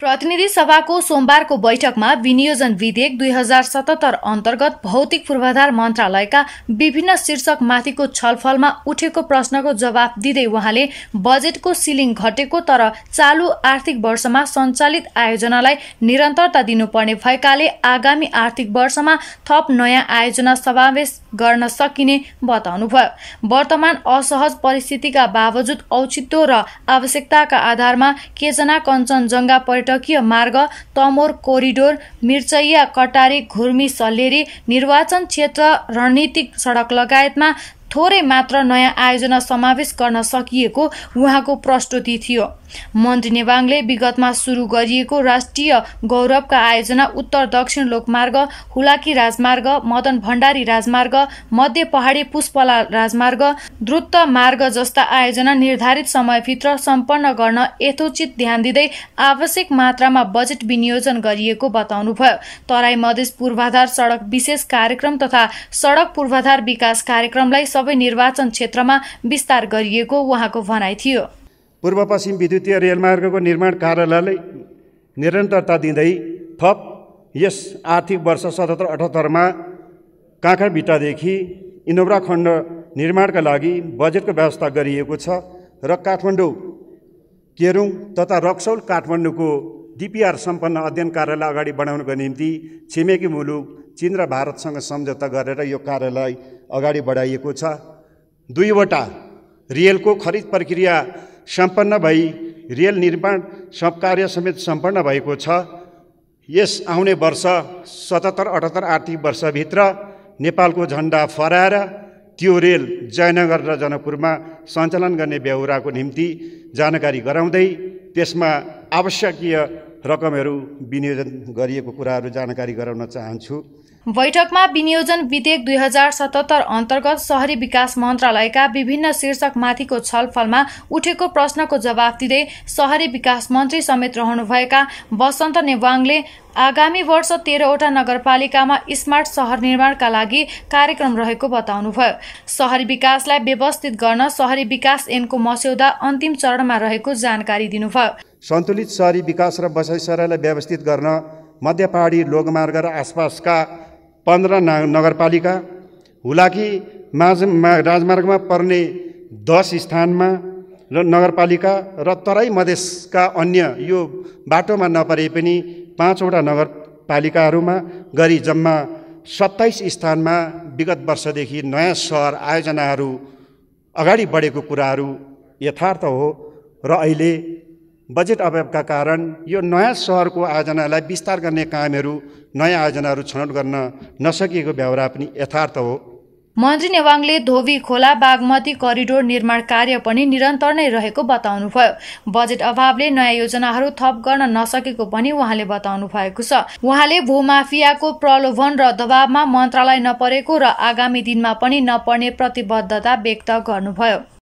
प्रतिनिधि सभाको सोमबारको बैठकमा विनियोजन विधेयक दुई हजार सतहत्तर अन्तर्गत भौतिक पूर्वाधार मन्त्रालयका विभिन्न शीर्षकमाथिको छलफलमा उठेको प्रश्नको जवाब दिँदै उहाँले बजेटको सिलिङ घटेको तर चालु आर्थिक वर्षमा सञ्चालित आयोजनालाई निरन्तरता दिनुपर्ने भएकाले आगामी आर्थिक वर्षमा थप नयाँ आयोजना समावेश गर्न सकिने बताउनुभयो वर्तमान असहज परिस्थितिका बावजुद औचित्य र आवश्यकताका आधारमा केजना कञ्चनजङ्घा पर्यटन पर्यटकीय मार्ग तमोर कोरिडोर मिर्चैया कटारी घुर्मी सल्लेरी निर्वाचन क्षेत्र रणनीतिक सडक लगायतमा थोरै मात्र नयाँ आयोजना समावेश गर्न सकिएको उहाँको प्रस्तुति थियो मन्त्री नेवाङले विगतमा सुरु गरिएको राष्ट्रिय गौरवका आयोजना उत्तर दक्षिण लोकमार्ग हुलाकी राजमार्ग मदन भण्डारी राजमार्ग मध्य पहाडी पुष्पला राजमार्ग द्रुत मार्ग जस्ता आयोजना निर्धारित समयभित्र सम्पन्न गर्न यथोचित ध्यान दिँदै आवश्यक मात्रामा बजेट विनियोजन गरिएको बताउनुभयो तराई मधेस पूर्वाधार सडक विशेष कार्यक्रम तथा सडक पूर्वाधार विकास कार्यक्रमलाई सबै निर्वाचन क्षेत्रमा विस्तार गरिएको उहाँको भनाइ थियो पूर्व पश्चिम विद्युतीय रेलमार्गको निर्माण कार्यालयले निरन्तरता दिँदै थप यस आर्थिक वर्ष सतहत्तर अठहत्तरमा काँखाबिटादेखि इनोब्रा खण्ड निर्माणका लागि बजेटको व्यवस्था गरिएको छ र काठमाडौँ केरुङ तथा रक्सौल काठमाडौँको डिपिआर सम्पन्न अध्ययन कार्यालय अगाडि बढाउनको निम्ति छिमेकी मुलुक चिन र भारतसँग सम्झौता गरेर यो कार्यालय अगाडि बढाइएको छ दुईवटा रेलको खरिद प्रक्रिया सम्पन्न भई रेल निर्माण कार्य समेत सम्पन्न भएको छ यस आउने वर्ष सतहत्तर अठहत्तर आर्थिक वर्षभित्र नेपालको झन्डा फहराएर त्यो रेल जयनगर र जनकपुरमा सञ्चालन गर्ने बेहोराको निम्ति जानकारी गराउँदै त्यसमा आवश्यकीय रकमहरू विनियोजन गरिएको कुराहरू जानकारी गराउन चाहन्छु बैठकमा विनियोजन विधेयक दुई हजार सतहत्तर अन्तर्गत सहरी विकास मन्त्रालयका विभिन्न शीर्षकमाथिको छलफलमा उठेको प्रश्नको जवाब दिँदै सहरी विकास मन्त्री समेत रहनुभएका वसन्त नेवाङले आगामी वर्ष तेह्रवटा नगरपालिकामा स्मार्ट सहर निर्माणका लागि कार्यक्रम रहेको बताउनुभयो सहरी विकासलाई व्यवस्थित गर्न सहरी विकास एनको मस्यौदा अन्तिम चरणमा रहेको जानकारी दिनुभयो सन्तुलित सहरी विकास र सहरलाई व्यवस्थित गर्न मध्य पहाडी लोकमार्ग र आसपासका पन्ध्र ना नगरपालिका हुलाकी माझ मा राजमार्गमा पर्ने दस स्थानमा र नगरपालिका र तराई मधेसका अन्य यो बाटोमा नपरे पनि पाँचवटा नगरपालिकाहरूमा गरी जम्मा सत्ताइस स्थानमा विगत वर्षदेखि नयाँ सहर आयोजनाहरू अगाडि बढेको कुराहरू यथार्थ हो र अहिले बजेट अभावका कारण यो नयाँ सहरको आयोजनालाई विस्तार गर्ने कामहरू नयाँ आयोजनाहरू छनौट गर्न नसकिएको व्यवहार पनि यथार्थ हो मन्त्री नेवाङले धोबी खोला बागमती करिडोर निर्माण कार्य पनि निरन्तर नै रहेको बताउनुभयो बजेट अभावले नयाँ योजनाहरू थप गर्न नसकेको पनि उहाँले बताउनु भएको छ उहाँले भूमाफियाको प्रलोभन र दबावमा मन्त्रालय नपरेको र आगामी दिनमा पनि नपर्ने प्रतिबद्धता व्यक्त गर्नुभयो